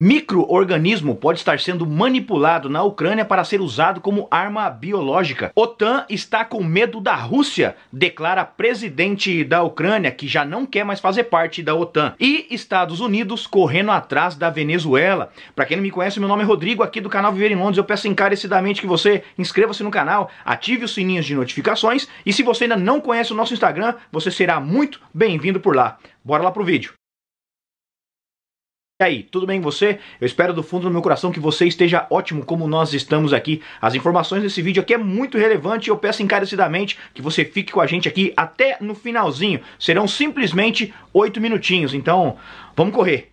Microorganismo pode estar sendo manipulado na Ucrânia para ser usado como arma biológica. OTAN está com medo da Rússia, declara presidente da Ucrânia, que já não quer mais fazer parte da OTAN. E Estados Unidos correndo atrás da Venezuela. Para quem não me conhece, meu nome é Rodrigo, aqui do canal Viver em Londres. Eu peço encarecidamente que você inscreva-se no canal, ative os sininhos de notificações e se você ainda não conhece o nosso Instagram, você será muito bem-vindo por lá. Bora lá pro vídeo. E aí, tudo bem com você? Eu espero do fundo do meu coração que você esteja ótimo como nós estamos aqui. As informações desse vídeo aqui é muito relevante e eu peço encarecidamente que você fique com a gente aqui até no finalzinho. Serão simplesmente oito minutinhos, então vamos correr.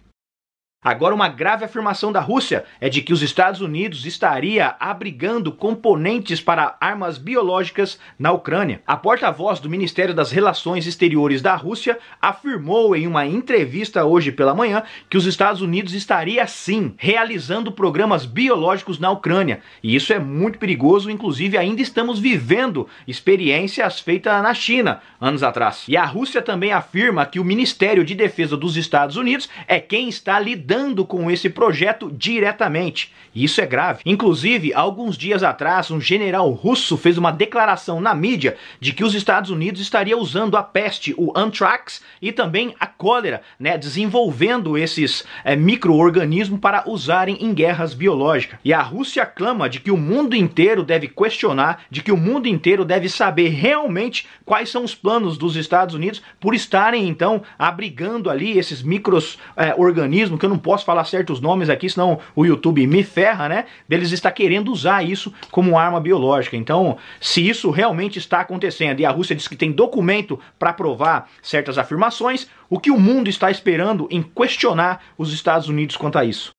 Agora, uma grave afirmação da Rússia é de que os Estados Unidos estaria abrigando componentes para armas biológicas na Ucrânia. A porta-voz do Ministério das Relações Exteriores da Rússia afirmou em uma entrevista hoje pela manhã que os Estados Unidos estaria sim realizando programas biológicos na Ucrânia. E isso é muito perigoso, inclusive ainda estamos vivendo experiências feitas na China anos atrás. E a Rússia também afirma que o Ministério de Defesa dos Estados Unidos é quem está lidando lidando com esse projeto diretamente. E isso é grave. Inclusive, alguns dias atrás, um general russo fez uma declaração na mídia de que os Estados Unidos estaria usando a peste, o anthrax e também a cólera, né, desenvolvendo esses é, micro-organismos para usarem em guerras biológicas. E a Rússia clama de que o mundo inteiro deve questionar, de que o mundo inteiro deve saber realmente quais são os planos dos Estados Unidos por estarem então abrigando ali esses micro-organismos é, que eu não posso falar certos nomes aqui, senão o YouTube me ferra, né? Deles está querendo usar isso como arma biológica. Então, se isso realmente está acontecendo e a Rússia diz que tem documento para provar certas afirmações, o que o mundo está esperando em questionar os Estados Unidos quanto a isso?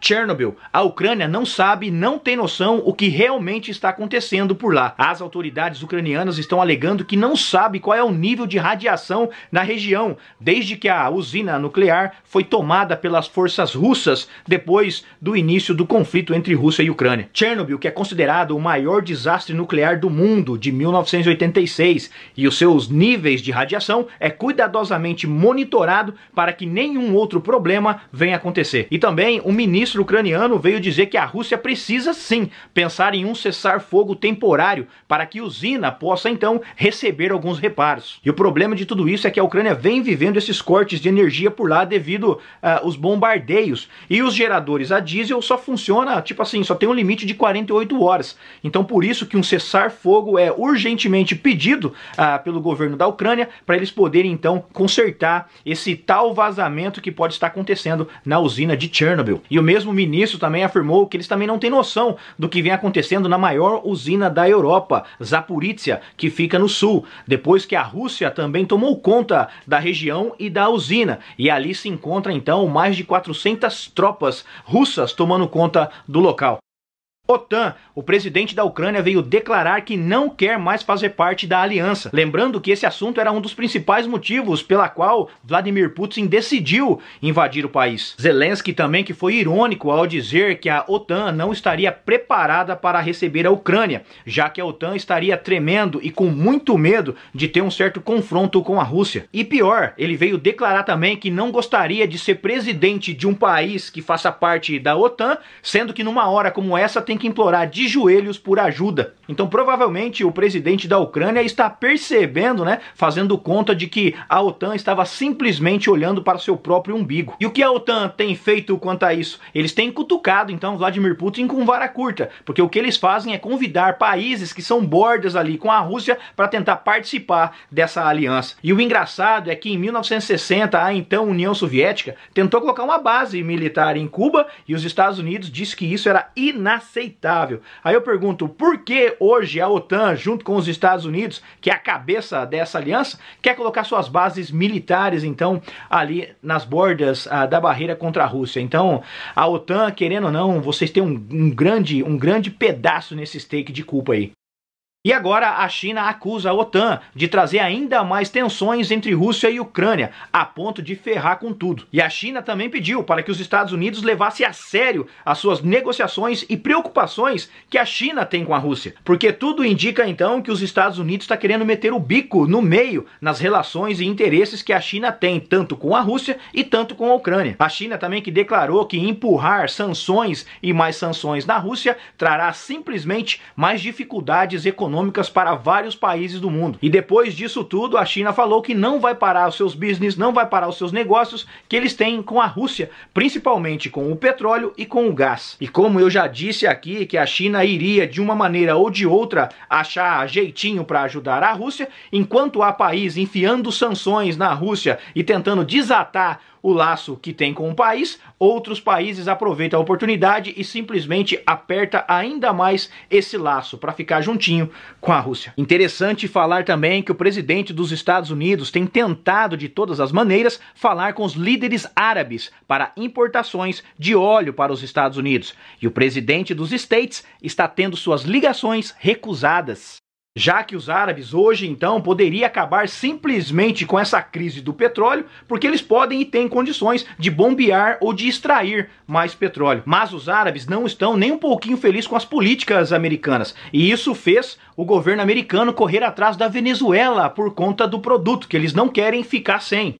Chernobyl. A Ucrânia não sabe, não tem noção o que realmente está acontecendo por lá. As autoridades ucranianas estão alegando que não sabe qual é o nível de radiação na região, desde que a usina nuclear foi tomada pelas forças russas depois do início do conflito entre Rússia e Ucrânia. Chernobyl, que é considerado o maior desastre nuclear do mundo de 1986, e os seus níveis de radiação é cuidadosamente monitorado para que nenhum outro problema venha acontecer. E também o ministro ministro ucraniano veio dizer que a Rússia precisa sim pensar em um cessar-fogo temporário para que a usina possa então receber alguns reparos. E o problema de tudo isso é que a Ucrânia vem vivendo esses cortes de energia por lá devido aos ah, uh, bombardeios e os geradores a diesel só funciona tipo assim, só tem um limite de 48 horas. Então por isso que um cessar-fogo é urgentemente pedido uh, pelo governo da Ucrânia para eles poderem então consertar esse tal vazamento que pode estar acontecendo na usina de Chernobyl. E o mesmo mesmo ministro também afirmou que eles também não têm noção do que vem acontecendo na maior usina da Europa, Zaporizhia, que fica no sul, depois que a Rússia também tomou conta da região e da usina. E ali se encontra então mais de 400 tropas russas tomando conta do local. OTAN, o presidente da Ucrânia veio declarar que não quer mais fazer parte da aliança. Lembrando que esse assunto era um dos principais motivos pela qual Vladimir Putin decidiu invadir o país. Zelensky também que foi irônico ao dizer que a OTAN não estaria preparada para receber a Ucrânia, já que a OTAN estaria tremendo e com muito medo de ter um certo confronto com a Rússia. E pior, ele veio declarar também que não gostaria de ser presidente de um país que faça parte da OTAN, sendo que numa hora como essa tem que implorar de joelhos por ajuda. Então, provavelmente, o presidente da Ucrânia está percebendo, né, fazendo conta de que a OTAN estava simplesmente olhando para seu próprio umbigo. E o que a OTAN tem feito quanto a isso? Eles têm cutucado, então, Vladimir Putin com vara curta, porque o que eles fazem é convidar países que são bordas ali com a Rússia para tentar participar dessa aliança. E o engraçado é que em 1960, a então União Soviética tentou colocar uma base militar em Cuba e os Estados Unidos disse que isso era inaceitável inaceitável. Aí eu pergunto, por que hoje a OTAN, junto com os Estados Unidos, que é a cabeça dessa aliança, quer colocar suas bases militares, então, ali nas bordas ah, da barreira contra a Rússia? Então, a OTAN, querendo ou não, vocês têm um, um grande, um grande pedaço nesse steak de culpa aí. E agora a China acusa a OTAN de trazer ainda mais tensões entre Rússia e Ucrânia, a ponto de ferrar com tudo. E a China também pediu para que os Estados Unidos levassem a sério as suas negociações e preocupações que a China tem com a Rússia, porque tudo indica então que os Estados Unidos está querendo meter o bico no meio nas relações e interesses que a China tem tanto com a Rússia e tanto com a Ucrânia. A China também que declarou que empurrar sanções e mais sanções na Rússia trará simplesmente mais dificuldades econômicas econômicas para vários países do mundo. E depois disso tudo, a China falou que não vai parar os seus business, não vai parar os seus negócios que eles têm com a Rússia, principalmente com o petróleo e com o gás. E como eu já disse aqui que a China iria de uma maneira ou de outra achar jeitinho para ajudar a Rússia, enquanto há país enfiando sanções na Rússia e tentando desatar o laço que tem com o país, outros países aproveitam a oportunidade e simplesmente aperta ainda mais esse laço para ficar juntinho com a Rússia. Interessante falar também que o presidente dos Estados Unidos tem tentado de todas as maneiras falar com os líderes árabes para importações de óleo para os Estados Unidos. E o presidente dos States está tendo suas ligações recusadas. Já que os árabes hoje então poderia acabar simplesmente com essa crise do petróleo, porque eles podem e têm condições de bombear ou de extrair mais petróleo. Mas os árabes não estão nem um pouquinho felizes com as políticas americanas, e isso fez o governo americano correr atrás da Venezuela por conta do produto que eles não querem ficar sem.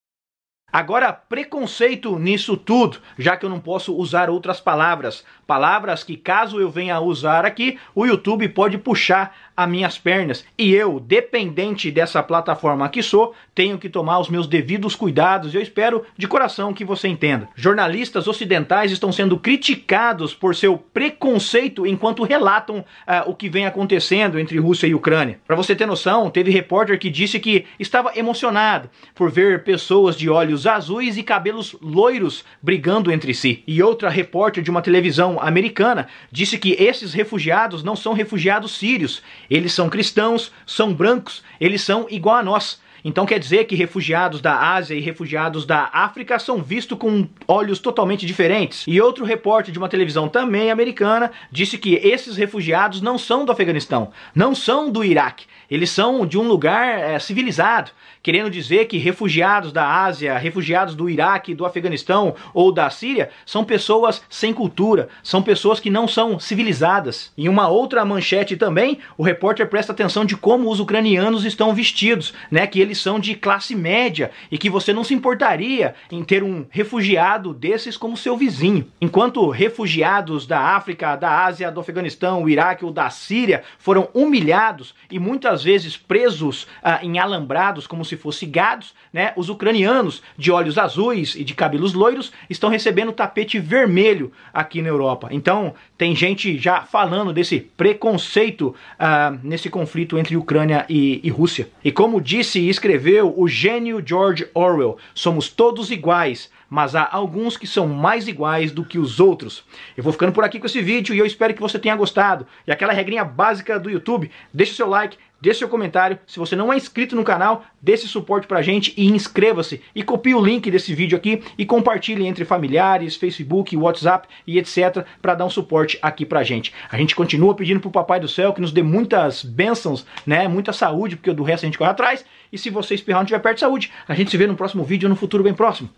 Agora, preconceito nisso tudo, já que eu não posso usar outras palavras. Palavras que, caso eu venha usar aqui, o YouTube pode puxar as minhas pernas e eu, dependente dessa plataforma que sou, tenho que tomar os meus devidos cuidados. Eu espero de coração que você entenda. Jornalistas ocidentais estão sendo criticados por seu preconceito enquanto relatam ah, o que vem acontecendo entre Rússia e Ucrânia. Para você ter noção, teve repórter que disse que estava emocionado por ver pessoas de olhos azuis e cabelos loiros brigando entre si. E outra repórter de uma televisão americana disse que esses refugiados não são refugiados sírios, eles são cristãos, são brancos, eles são igual a nós. Então quer dizer que refugiados da Ásia e refugiados da África são vistos com olhos totalmente diferentes. E outro repórter de uma televisão também americana disse que esses refugiados não são do Afeganistão, não são do Iraque, eles são de um lugar é, civilizado, querendo dizer que refugiados da Ásia, refugiados do Iraque, do Afeganistão ou da Síria são pessoas sem cultura, são pessoas que não são civilizadas. Em uma outra manchete também, o repórter presta atenção de como os ucranianos estão vestidos, né? Que eles são de classe média e que você não se importaria em ter um refugiado desses como seu vizinho. Enquanto refugiados da África, da Ásia, do Afeganistão, Iraque ou da Síria foram humilhados e muitas muitas vezes presos ah, em alambrados como se fossem gados, né? Os ucranianos de olhos azuis e de cabelos loiros estão recebendo tapete vermelho aqui na Europa. Então tem gente já falando desse preconceito ah, nesse conflito entre Ucrânia e, e Rússia. E como disse e escreveu o gênio George Orwell, somos todos iguais, mas há alguns que são mais iguais do que os outros. Eu vou ficando por aqui com esse vídeo e eu espero que você tenha gostado. E aquela regrinha básica do YouTube, deixa o seu like, Deixe seu comentário. Se você não é inscrito no canal, dê esse suporte pra gente e inscreva-se. E copie o link desse vídeo aqui e compartilhe entre familiares, Facebook, WhatsApp e etc. para dar um suporte aqui pra gente. A gente continua pedindo pro Papai do Céu que nos dê muitas bênçãos, né? Muita saúde, porque do resto a gente corre atrás. E se você espirrar não tiver perto de saúde, a gente se vê no próximo vídeo ou no futuro bem próximo.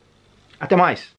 Até mais!